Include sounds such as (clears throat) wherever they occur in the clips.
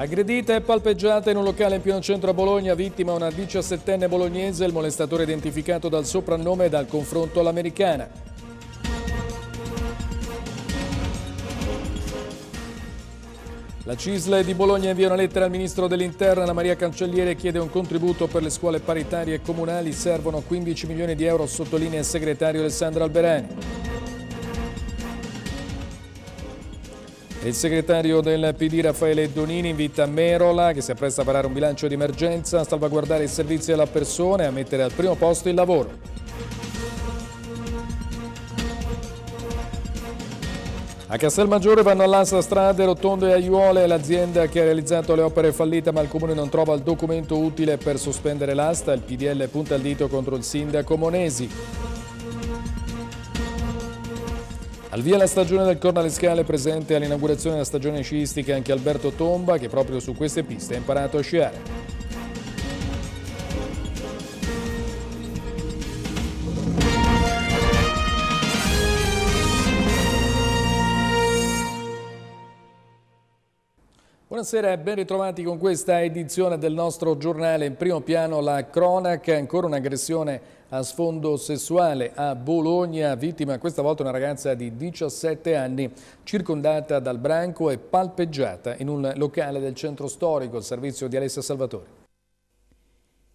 Aggredita e palpeggiata in un locale in pieno centro a Bologna, vittima una 17enne bolognese, il molestatore identificato dal soprannome e dal confronto all'americana. La Cisle di Bologna invia una lettera al Ministro dell'Interno, la Maria Cancelliere chiede un contributo per le scuole paritarie e comunali, servono 15 milioni di euro, sottolinea il segretario Alessandro Alberani. Il segretario del PD Raffaele Donini invita Merola, che si appresta a parare un bilancio di emergenza, a salvaguardare i servizi alla persona e a mettere al primo posto il lavoro. A Castelmaggiore vanno all'asta strade, rotonde e aiuole, l'azienda che ha realizzato le opere è fallita ma il comune non trova il documento utile per sospendere l'asta, il PDL punta il dito contro il sindaco Monesi. Al via la stagione del Cornalescale presente all'inaugurazione della stagione sciistica anche Alberto Tomba che proprio su queste piste ha imparato a sciare. Buonasera e ben ritrovati con questa edizione del nostro giornale. In primo piano la cronaca, ancora un'aggressione a sfondo sessuale a Bologna, vittima questa volta una ragazza di 17 anni, circondata dal branco e palpeggiata in un locale del centro storico, al servizio di Alessia Salvatore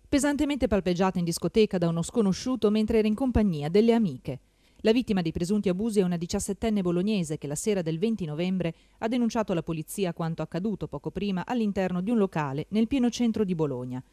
pesantemente palpeggiata in discoteca da uno sconosciuto mentre era in compagnia delle amiche. La vittima dei presunti abusi è una 17enne bolognese che la sera del 20 novembre ha denunciato alla polizia quanto accaduto poco prima all'interno di un locale nel pieno centro di Bologna.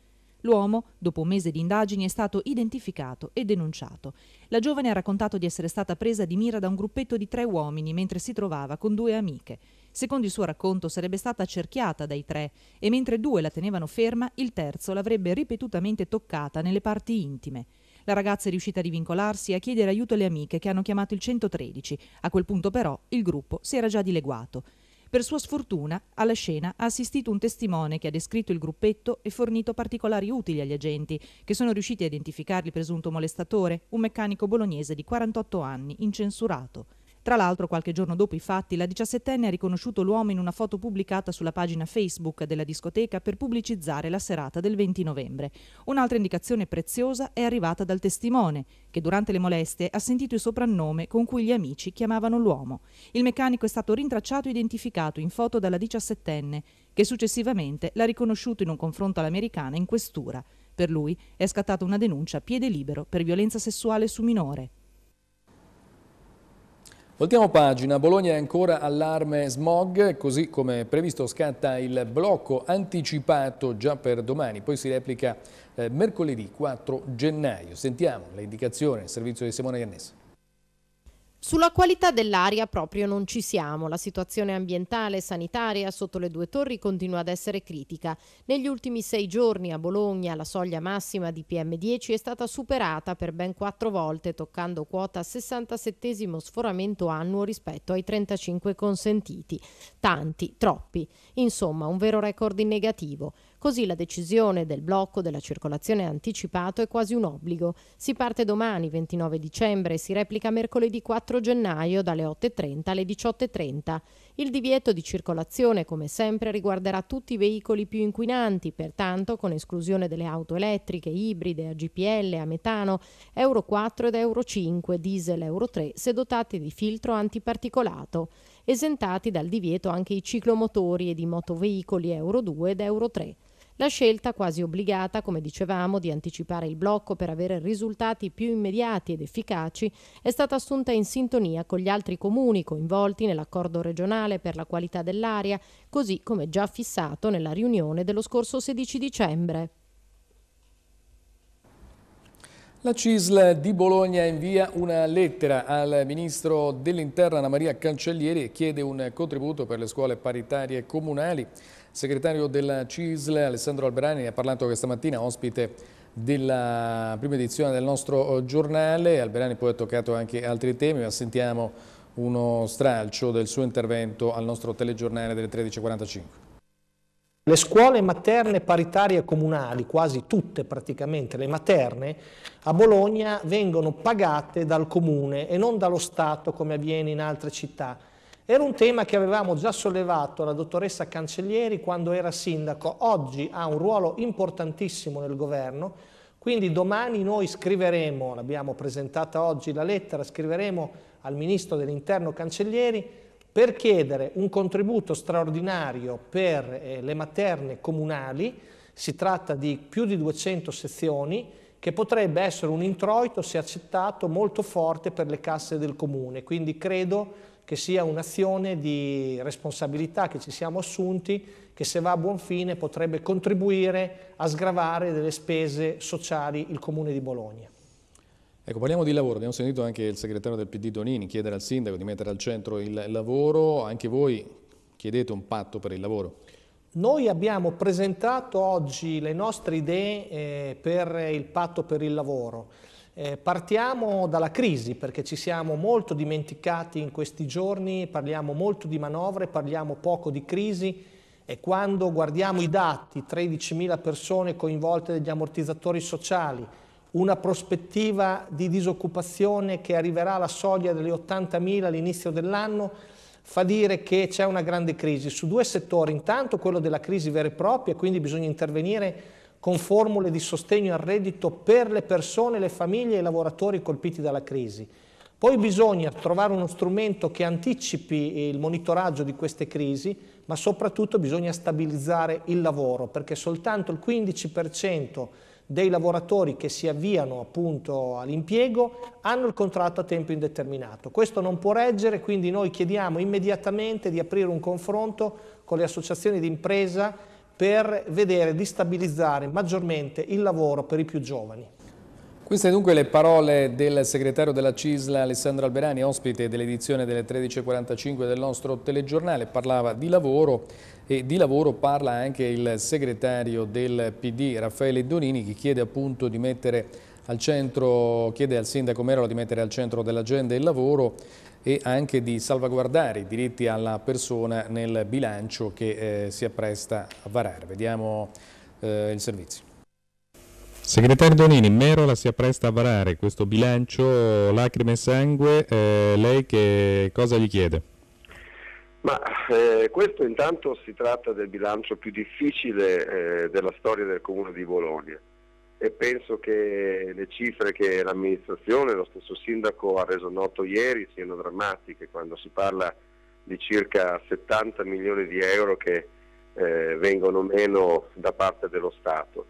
L'uomo, dopo un mese di indagini, è stato identificato e denunciato. La giovane ha raccontato di essere stata presa di mira da un gruppetto di tre uomini mentre si trovava con due amiche. Secondo il suo racconto sarebbe stata accerchiata dai tre e mentre due la tenevano ferma, il terzo l'avrebbe ripetutamente toccata nelle parti intime. La ragazza è riuscita a rivincolarsi e a chiedere aiuto alle amiche che hanno chiamato il 113. A quel punto però il gruppo si era già dileguato. Per sua sfortuna, alla scena ha assistito un testimone che ha descritto il gruppetto e fornito particolari utili agli agenti, che sono riusciti a identificare il presunto molestatore, un meccanico bolognese di 48 anni, incensurato. Tra l'altro, qualche giorno dopo i fatti, la 17enne ha riconosciuto l'uomo in una foto pubblicata sulla pagina Facebook della discoteca per pubblicizzare la serata del 20 novembre. Un'altra indicazione preziosa è arrivata dal testimone, che durante le molestie ha sentito il soprannome con cui gli amici chiamavano l'uomo. Il meccanico è stato rintracciato e identificato in foto dalla 17enne, che successivamente l'ha riconosciuto in un confronto all'americana in questura. Per lui è scattata una denuncia a piede libero per violenza sessuale su minore. Voltiamo pagina, Bologna è ancora allarme smog, così come previsto scatta il blocco anticipato già per domani, poi si replica eh, mercoledì 4 gennaio. Sentiamo le indicazioni del servizio di Simone Iannese. Sulla qualità dell'aria proprio non ci siamo. La situazione ambientale e sanitaria sotto le due torri continua ad essere critica. Negli ultimi sei giorni a Bologna la soglia massima di PM10 è stata superata per ben quattro volte, toccando quota 67 sforamento annuo rispetto ai 35 consentiti. Tanti, troppi. Insomma, un vero record in negativo. Così la decisione del blocco della circolazione anticipato è quasi un obbligo. Si parte domani 29 dicembre e si replica mercoledì 4 gennaio dalle 8.30 alle 18.30. Il divieto di circolazione, come sempre, riguarderà tutti i veicoli più inquinanti, pertanto con esclusione delle auto elettriche, ibride, a GPL, a metano, Euro 4 ed Euro 5, diesel Euro 3, se dotati di filtro antiparticolato esentati dal divieto anche i ciclomotori ed i motoveicoli Euro 2 ed Euro 3. La scelta quasi obbligata, come dicevamo, di anticipare il blocco per avere risultati più immediati ed efficaci è stata assunta in sintonia con gli altri comuni coinvolti nell'accordo regionale per la qualità dell'aria, così come già fissato nella riunione dello scorso 16 dicembre. La CISL di Bologna invia una lettera al Ministro dell'Interno Anna Maria Cancellieri e chiede un contributo per le scuole paritarie comunali segretario della CISL Alessandro Alberani ha parlato questa mattina, ospite della prima edizione del nostro eh, giornale. Alberani poi ha toccato anche altri temi, ma sentiamo uno stralcio del suo intervento al nostro telegiornale delle 13.45. Le scuole materne paritarie comunali, quasi tutte praticamente le materne, a Bologna vengono pagate dal comune e non dallo Stato come avviene in altre città. Era un tema che avevamo già sollevato la dottoressa Cancellieri quando era sindaco, oggi ha un ruolo importantissimo nel governo, quindi domani noi scriveremo, l'abbiamo presentata oggi la lettera, scriveremo al Ministro dell'Interno Cancellieri per chiedere un contributo straordinario per eh, le materne comunali, si tratta di più di 200 sezioni, che potrebbe essere un introito, se accettato, molto forte per le casse del comune. Quindi credo che sia un'azione di responsabilità che ci siamo assunti, che se va a buon fine potrebbe contribuire a sgravare delle spese sociali il Comune di Bologna. Ecco, parliamo di lavoro, abbiamo sentito anche il segretario del PD Donini chiedere al sindaco di mettere al centro il lavoro, anche voi chiedete un patto per il lavoro. Noi abbiamo presentato oggi le nostre idee eh, per il patto per il lavoro. Eh, partiamo dalla crisi perché ci siamo molto dimenticati in questi giorni, parliamo molto di manovre, parliamo poco di crisi e quando guardiamo i dati, 13.000 persone coinvolte negli ammortizzatori sociali, una prospettiva di disoccupazione che arriverà alla soglia delle 80.000 all'inizio dell'anno, fa dire che c'è una grande crisi su due settori, intanto quello della crisi vera e propria, quindi bisogna intervenire con formule di sostegno al reddito per le persone, le famiglie e i lavoratori colpiti dalla crisi. Poi bisogna trovare uno strumento che anticipi il monitoraggio di queste crisi, ma soprattutto bisogna stabilizzare il lavoro, perché soltanto il 15% dei lavoratori che si avviano all'impiego hanno il contratto a tempo indeterminato. Questo non può reggere, quindi noi chiediamo immediatamente di aprire un confronto con le associazioni di impresa per vedere di stabilizzare maggiormente il lavoro per i più giovani. Queste dunque le parole del segretario della CISLA Alessandro Alberani, ospite dell'edizione delle 13.45 del nostro telegiornale, parlava di lavoro e di lavoro parla anche il segretario del PD Raffaele Donini che chiede appunto di mettere al centro, chiede al sindaco Merola di mettere al centro dell'agenda il lavoro e anche di salvaguardare i diritti alla persona nel bilancio che eh, si appresta a varare. Vediamo eh, il servizio. Segretario Donini, Merola si appresta a varare questo bilancio lacrime e sangue, eh, lei che cosa gli chiede? Ma eh, questo intanto si tratta del bilancio più difficile eh, della storia del comune di Bologna e penso che le cifre che l'amministrazione, lo stesso sindaco ha reso noto ieri siano drammatiche quando si parla di circa 70 milioni di euro che eh, vengono meno da parte dello Stato.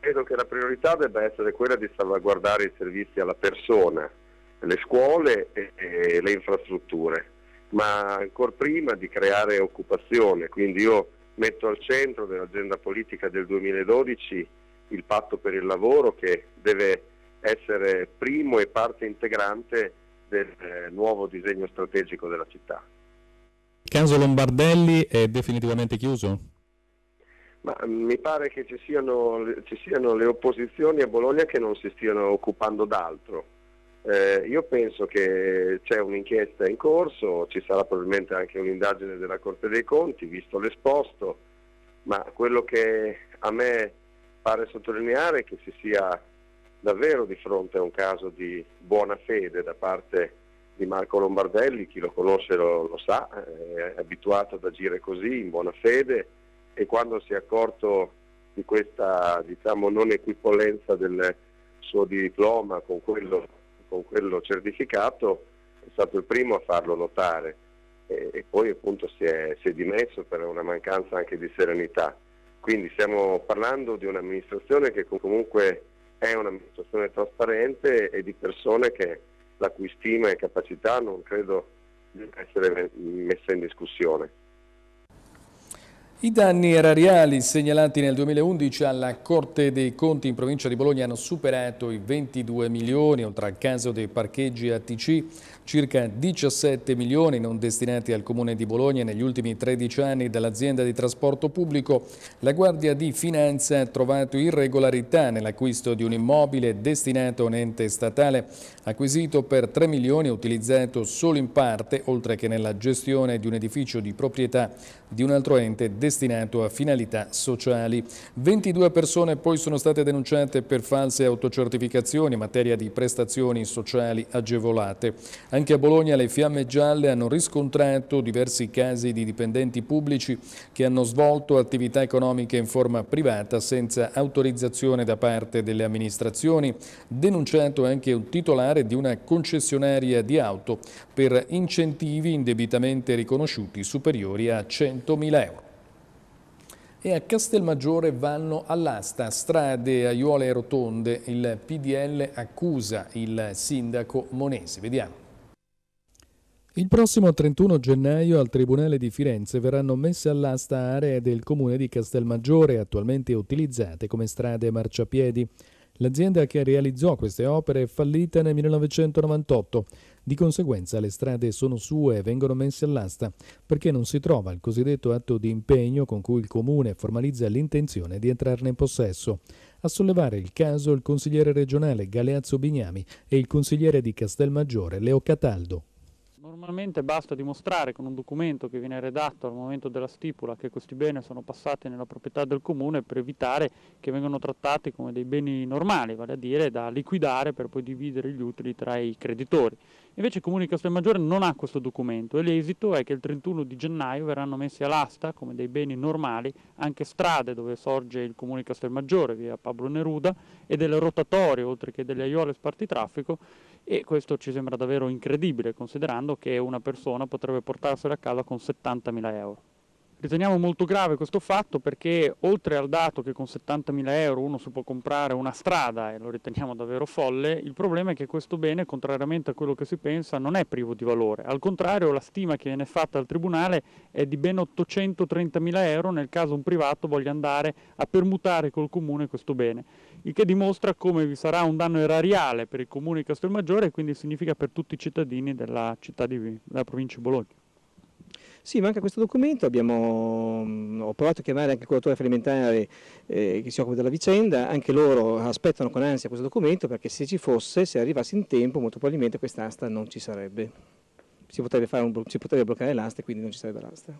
Credo che la priorità debba essere quella di salvaguardare i servizi alla persona, le scuole e, e le infrastrutture, ma ancora prima di creare occupazione. Quindi io metto al centro dell'agenda politica del 2012 il patto per il lavoro che deve essere primo e parte integrante del eh, nuovo disegno strategico della città. Il caso Lombardelli è definitivamente chiuso? Ma, mm, mi pare che ci siano, ci siano, le opposizioni a Bologna che non si stiano occupando d'altro. Eh, io penso che c'è un'inchiesta in corso, ci sarà probabilmente anche un'indagine della Corte dei Conti, visto l'esposto, ma quello che a me pare sottolineare che si sia davvero di fronte a un caso di buona fede da parte di Marco Lombardelli, chi lo conosce lo, lo sa, eh, è abituato ad agire così, in buona fede, e quando si è accorto di questa diciamo, non equipollenza del suo diploma con quello, con quello, certificato è stato il primo a farlo notare e, e poi appunto si è, si è dimesso per una mancanza anche di serenità. Quindi stiamo parlando di un'amministrazione che comunque è un'amministrazione trasparente e di persone che, la cui stima e capacità non credo di essere messa in discussione. I danni erariali segnalati nel 2011 alla Corte dei Conti in provincia di Bologna hanno superato i 22 milioni, oltre al caso dei parcheggi ATC, circa 17 milioni non destinati al Comune di Bologna negli ultimi 13 anni dall'azienda di trasporto pubblico. La Guardia di Finanza ha trovato irregolarità nell'acquisto di un immobile destinato a un ente statale, acquisito per 3 milioni e utilizzato solo in parte, oltre che nella gestione di un edificio di proprietà di un altro ente destinato destinato a finalità sociali. 22 persone poi sono state denunciate per false autocertificazioni in materia di prestazioni sociali agevolate. Anche a Bologna le fiamme gialle hanno riscontrato diversi casi di dipendenti pubblici che hanno svolto attività economiche in forma privata senza autorizzazione da parte delle amministrazioni, denunciato anche un titolare di una concessionaria di auto per incentivi indebitamente riconosciuti superiori a 100.000 euro e a Castelmaggiore vanno all'asta strade, aiuole e rotonde. Il PDL accusa il sindaco Monesi. Vediamo. Il prossimo 31 gennaio al Tribunale di Firenze verranno messe all'asta aree del comune di Castelmaggiore attualmente utilizzate come strade marciapiedi. L'azienda che realizzò queste opere è fallita nel 1998. Di conseguenza le strade sono sue e vengono messe all'asta perché non si trova il cosiddetto atto di impegno con cui il comune formalizza l'intenzione di entrarne in possesso. A sollevare il caso il consigliere regionale Galeazzo Bignami e il consigliere di Castelmaggiore Leo Cataldo. Normalmente basta dimostrare con un documento che viene redatto al momento della stipula che questi beni sono passati nella proprietà del comune per evitare che vengano trattati come dei beni normali, vale a dire da liquidare per poi dividere gli utili tra i creditori. Invece il Comune di Castelmaggiore non ha questo documento e l'esito è che il 31 di gennaio verranno messi all'asta come dei beni normali anche strade dove sorge il Comune di Castelmaggiore, via Pablo Neruda, e delle rotatorie oltre che delle aiole spartitraffico e questo ci sembra davvero incredibile considerando che una persona potrebbe portarsela a casa con 70.000 euro. Riteniamo molto grave questo fatto perché oltre al dato che con 70.000 euro uno si può comprare una strada e lo riteniamo davvero folle, il problema è che questo bene, contrariamente a quello che si pensa, non è privo di valore. Al contrario, la stima che viene fatta al Tribunale è di ben 830.000 euro nel caso un privato voglia andare a permutare col Comune questo bene, il che dimostra come vi sarà un danno erariale per il Comune di Castelmaggiore e quindi significa per tutti i cittadini della, città di, della provincia di Bologna. Sì, manca questo documento, abbiamo, mm, ho provato a chiamare anche il curatore fallimentare eh, che si occupa della vicenda, anche loro aspettano con ansia questo documento perché se ci fosse, se arrivasse in tempo, molto probabilmente quest'asta non ci sarebbe. Si potrebbe, un, si potrebbe bloccare l'asta e quindi non ci sarebbe l'asta.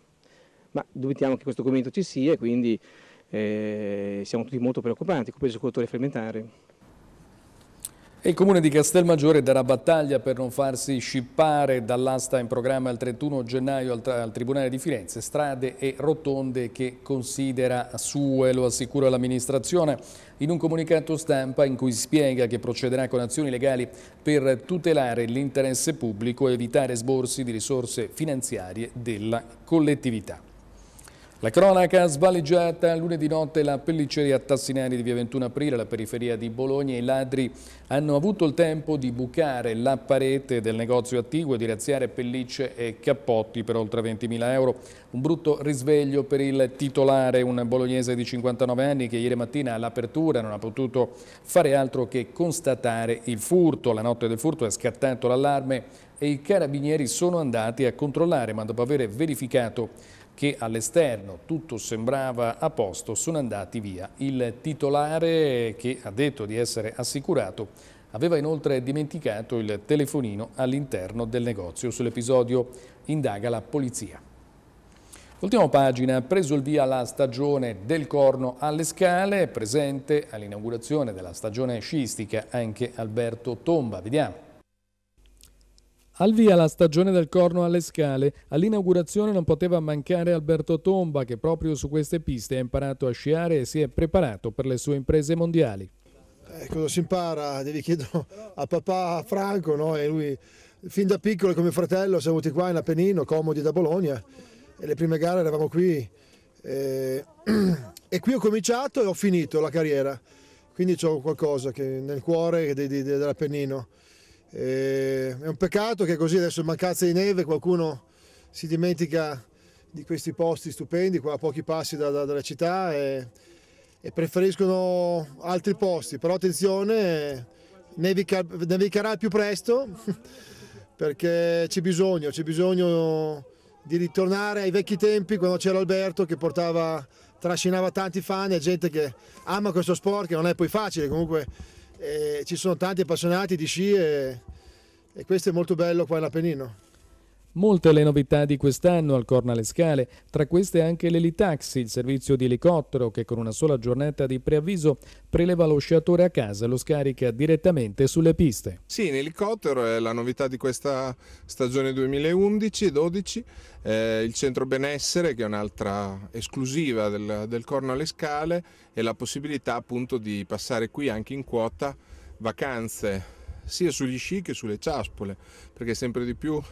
Ma dubitiamo che questo documento ci sia e quindi eh, siamo tutti molto preoccupati, compreso il curatore fallimentare. Il comune di Castelmaggiore darà battaglia per non farsi scippare dall'asta in programma il 31 gennaio al, al, Tribunale di Firenze, strade e rotonde che considera sue, lo assicura l'amministrazione, in un comunicato stampa in cui spiega che procederà con azioni legali per tutelare l'interesse pubblico e evitare sborsi di risorse finanziarie della collettività. La cronaca svaleggiata lunedì notte la pelliceria Tassinari di via 21 aprile la periferia di Bologna. I ladri hanno avuto il tempo di bucare la parete del negozio attiguo e di razziare pellicce e cappotti per oltre 20.000 euro. Un brutto risveglio per il titolare, un bolognese di 59 anni che ieri mattina all'apertura non ha potuto fare altro che constatare il furto. La notte del furto è scattato l'allarme e i carabinieri sono andati a controllare ma dopo aver verificato che all'esterno tutto sembrava a posto, sono andati via. Il titolare, che ha detto di essere assicurato, aveva inoltre dimenticato il telefonino all'interno del negozio. Sull'episodio indaga la polizia. Ultima pagina, preso il via la stagione del Corno alle Scale, presente all'inaugurazione della stagione sciistica anche Alberto Tomba. Vediamo. Al via la stagione del corno alle scale, all'inaugurazione non poteva mancare Alberto Tomba che proprio su queste piste ha imparato a sciare e si è preparato per le sue imprese mondiali. Eh, cosa si impara? Devi chiedere a papà Franco, no? e lui fin da piccolo come fratello siamo venuti qua in Appennino, comodi da Bologna e le prime gare eravamo qui e, eh, (clears throat) e qui ho cominciato e ho finito la carriera, quindi ho qualcosa che, nel cuore dell'Appennino. E eh, è un peccato che così adesso in mancanza di neve qualcuno si dimentica di questi posti stupendi, qua a pochi passi da, da, dalla città e, e, preferiscono altri posti, però attenzione, nevica, nevicherà più presto (laughs) perché c'è bisogno, c'è bisogno di ritornare ai vecchi tempi quando c'era Alberto che portava, trascinava tanti fan e gente che ama questo sport che non è poi facile comunque eh, ci sono tanti appassionati di sci e, e questo è molto bello qua in Appennino. Molte le novità di quest'anno al Corna alle Scale, tra queste anche l'Elitaxi, il servizio di elicottero che con una sola giornata di preavviso preleva lo sciatore a casa e lo scarica direttamente sulle piste. Sì, in elicottero è la novità di questa stagione 2011-12, eh, il centro benessere che è un'altra esclusiva del, del Corno alle Scale e la possibilità appunto di passare qui anche in quota vacanze sia sugli sci che sulle ciaspole, perché sempre di più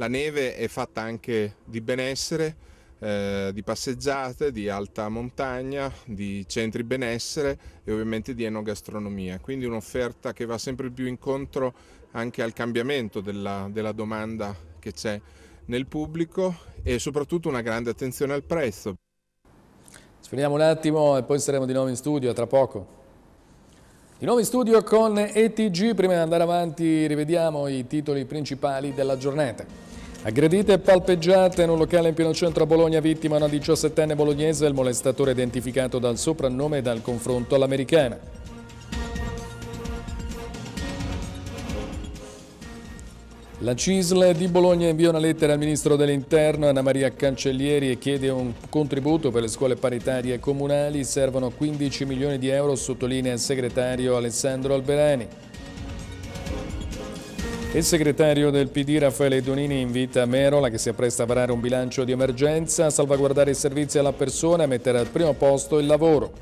la neve è fatta anche di benessere, eh, di passeggiate, di alta montagna, di centri benessere e ovviamente di enogastronomia. Quindi un'offerta che va sempre più incontro anche al cambiamento della, della domanda che c'è nel pubblico e soprattutto una grande attenzione al prezzo. Sfiniamo un attimo e poi saremo di nuovo in studio, a tra poco. Di nuovo in studio con ETG, prima di andare avanti rivediamo i titoli principali della giornata. Aggredite e palpeggiate in un locale in pieno centro a Bologna, vittima una 17enne bolognese, il molestatore identificato dal soprannome e dal confronto all'americana. La CISL di Bologna invia una lettera al Ministro dell'Interno Anna Maria Cancellieri e chiede un contributo per le scuole paritarie comunali. Servono 15 milioni di euro, sottolinea il segretario Alessandro Alberani. Il segretario del PD Raffaele Donini invita Merola, che si appresta a varare un bilancio di emergenza, a salvaguardare i servizi alla persona e a mettere al primo posto il lavoro.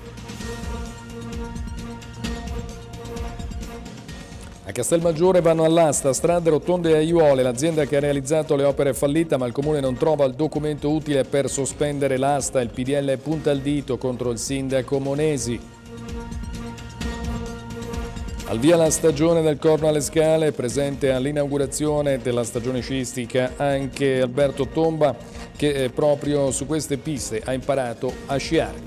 A Castelmaggiore vanno all'asta strade, rotonde e aiuole, l'azienda che ha realizzato le opere è fallita ma il comune non trova il documento utile per sospendere l'asta, il PDL punta il dito contro il sindaco Monesi. Al via la stagione del Corno alle Scale, presente all'inaugurazione della stagione sciistica anche Alberto Tomba che eh, proprio su queste piste ha imparato a sciare.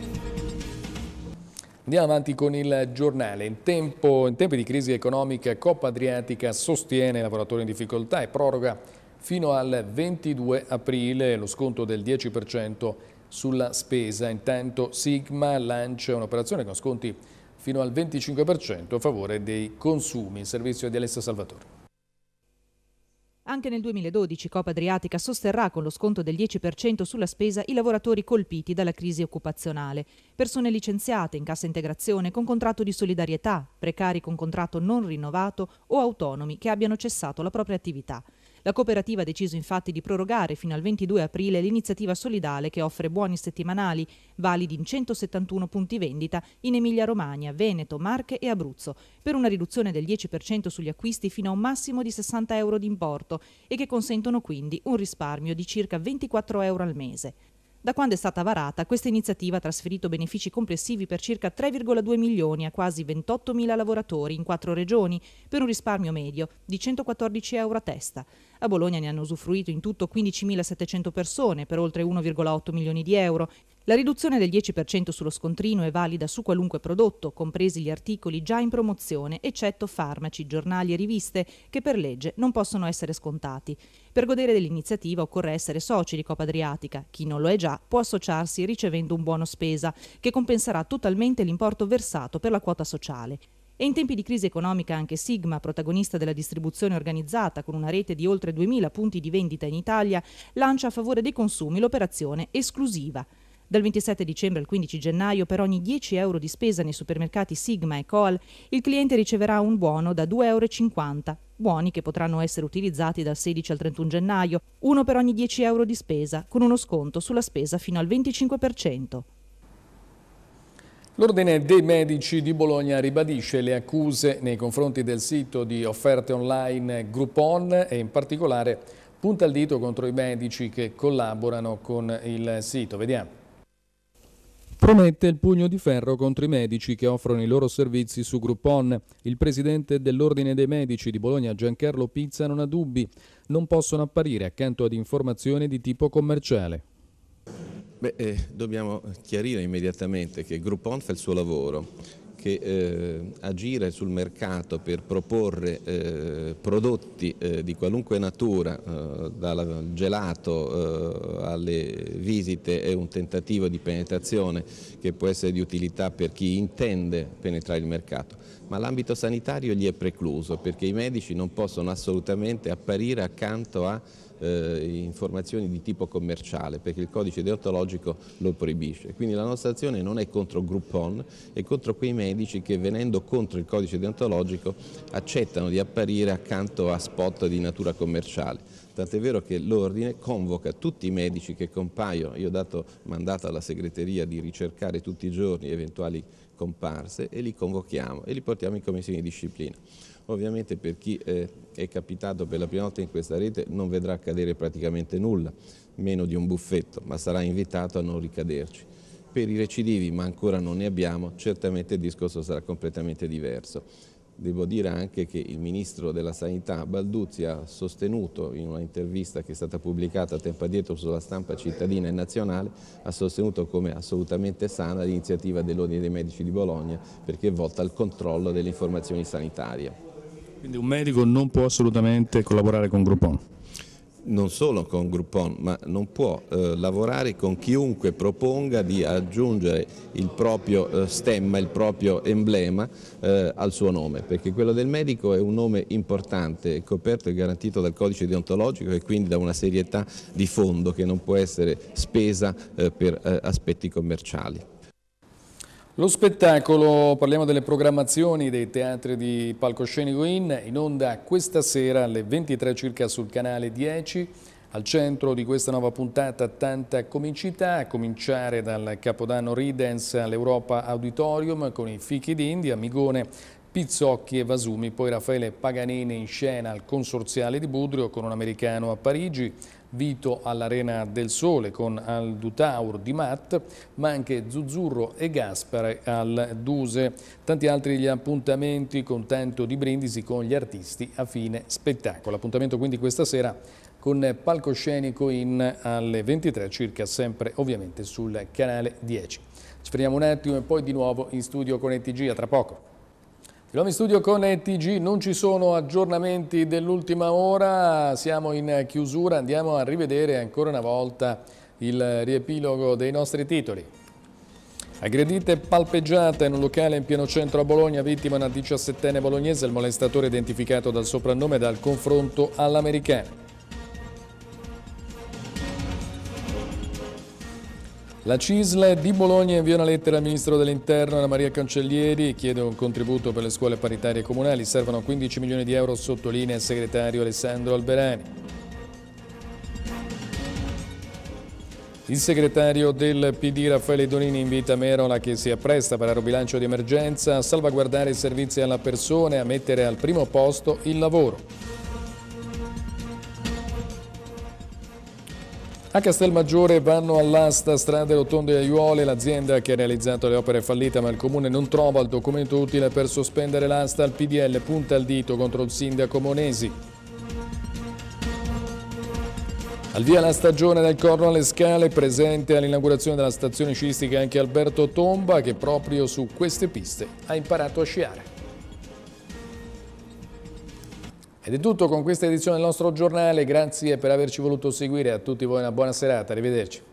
Andiamo avanti con il giornale. In, tempo, in tempi di crisi economica Coppa Adriatica sostiene i lavoratori in difficoltà e proroga fino al 22 aprile lo sconto del 10% sulla spesa. Intanto Sigma lancia un'operazione con sconti fino al 25% a favore dei consumi. Il servizio di Alessia Salvatore. Anche nel 2012 Coop Adriatica sosterrà con lo sconto del 10% sulla spesa i lavoratori colpiti dalla crisi occupazionale, persone licenziate in cassa integrazione con contratto di solidarietà, precari con contratto non rinnovato o autonomi che abbiano cessato la propria attività. La cooperativa ha deciso infatti di prorogare fino al 22 aprile l'iniziativa solidale che offre buoni settimanali, validi in 171 punti vendita in Emilia-Romagna, Veneto, Marche e Abruzzo, per una riduzione del 10% sugli acquisti fino a un massimo di 60 euro d'importo e che consentono quindi un risparmio di circa 24 euro al mese. Da quando è stata varata, questa iniziativa ha trasferito benefici complessivi per circa 3,2 milioni a quasi 28 mila lavoratori in quattro regioni, per un risparmio medio di 114 euro a testa. A Bologna ne hanno usufruito in tutto 15.700 persone per oltre 1,8 milioni di euro, la riduzione del 10% sullo scontrino è valida su qualunque prodotto, compresi gli articoli già in promozione, eccetto farmaci, giornali e riviste, che per legge non possono essere scontati. Per godere dell'iniziativa occorre essere soci di Copa Adriatica. Chi non lo è già può associarsi ricevendo un buono spesa, che compenserà totalmente l'importo versato per la quota sociale. E in tempi di crisi economica anche Sigma, protagonista della distribuzione organizzata con una rete di oltre 2.000 punti di vendita in Italia, lancia a favore dei consumi l'operazione esclusiva. Dal 27 dicembre al 15 gennaio per ogni 10 euro di spesa nei supermercati Sigma e Coal il cliente riceverà un buono da 2,50 euro buoni che potranno essere utilizzati dal 16 al 31 gennaio, uno per ogni 10 euro di spesa, con uno sconto sulla spesa fino al 25%. L'Ordine dei Medici di Bologna ribadisce le accuse nei confronti del sito di offerte online Groupon e in particolare punta il dito contro i medici che collaborano con il sito. Vediamo. Promette il pugno di ferro contro i medici che offrono i loro servizi su Groupon. Il presidente dell'Ordine dei Medici di Bologna Giancarlo Pizza non ha dubbi, non possono apparire accanto ad informazioni di tipo commerciale. Beh, eh, dobbiamo chiarire immediatamente che Groupon fa il suo lavoro che eh, agire sul mercato per proporre eh, prodotti eh, di qualunque natura, eh, dal gelato eh, alle visite, è un tentativo di penetrazione che può essere di utilità per chi intende penetrare il mercato, ma l'ambito sanitario gli è precluso perché i medici non possono assolutamente apparire accanto a eh, informazioni di tipo commerciale perché il codice deontologico lo proibisce. Quindi la nostra azione non è contro Groupon, è contro quei medici che venendo contro il codice deontologico accettano di apparire accanto a spot di natura commerciale tant'è vero che l'Ordine convoca tutti i medici che compaiono, io ho dato mandato alla segreteria di ricercare tutti i giorni eventuali comparse e li convochiamo e li portiamo in commissione di disciplina. Ovviamente per chi eh, è capitato per la prima volta in questa rete non vedrà cadere praticamente nulla, meno di un buffetto, ma sarà invitato a non ricaderci. Per i recidivi, ma ancora non ne abbiamo, certamente il discorso sarà completamente diverso. Devo dire anche che il Ministro della Sanità Balduzzi ha sostenuto in un'intervista che è stata pubblicata tempo addietro sulla stampa cittadina e nazionale, ha sostenuto come assolutamente sana l'iniziativa dell'Ordine dei Medici di Bologna perché è volta al controllo delle informazioni sanitarie. Quindi un medico non può assolutamente collaborare con Groupon? non solo con Groupon, ma non può eh, lavorare con chiunque proponga di aggiungere il proprio eh, stemma, il proprio emblema eh, al suo nome, perché quello del medico è un nome importante, coperto e garantito dal codice deontologico e quindi da una serietà di fondo che non può essere spesa eh, per eh, aspetti commerciali. Lo spettacolo, parliamo delle programmazioni dei teatri di Palcoscenico In, in onda questa sera alle 23 circa sul canale 10. Al centro di questa nuova puntata tanta comicità, a cominciare dal Capodanno Ridens all'Europa Auditorium con i Fichi d'India, Migone, Pizzocchi e Vasumi, poi Raffaele Paganini in scena al Consorziale di Budrio con un americano a Parigi, Vito all'Arena del Sole con Aldutaur di Matt, ma anche Zuzzurro e Gaspare al Duse. Tanti altri gli appuntamenti con tanto di brindisi con gli artisti a fine spettacolo. Appuntamento quindi questa sera con palcoscenico in alle 23 circa, sempre ovviamente sul canale 10. Ci fermiamo un attimo e poi di nuovo in studio con ETG a tra poco. Siamo in studio con TG, non ci sono aggiornamenti dell'ultima ora, siamo in chiusura, andiamo a rivedere ancora una volta il riepilogo dei nostri titoli. Aggredita e palpeggiata in un locale in pieno centro a Bologna, vittima una 17enne bolognese, il molestatore identificato dal soprannome dal confronto all'americano. La CISL di Bologna invia una lettera al Ministro dell'Interno Anna Maria Cancellieri chiede un contributo per le scuole paritarie comunali. Servono 15 milioni di euro, sottolinea il segretario Alessandro Alberani. Il segretario del PD Raffaele Donini invita Merola che si appresta per il bilancio di emergenza a salvaguardare i servizi alla persona e a mettere al primo posto il lavoro. A Castelmaggiore vanno all'asta strade rotonde e aiuole, l'azienda che ha realizzato le opere è fallita ma il comune non trova il documento utile per sospendere l'asta, il PDL punta il dito contro il sindaco Monesi. Al via la stagione del Corno alle Scale, presente all'inaugurazione della stazione sciistica anche Alberto Tomba che proprio su queste piste ha imparato a sciare. Ed è tutto con questa edizione del nostro giornale, grazie per averci voluto seguire, a tutti voi una buona serata, arrivederci.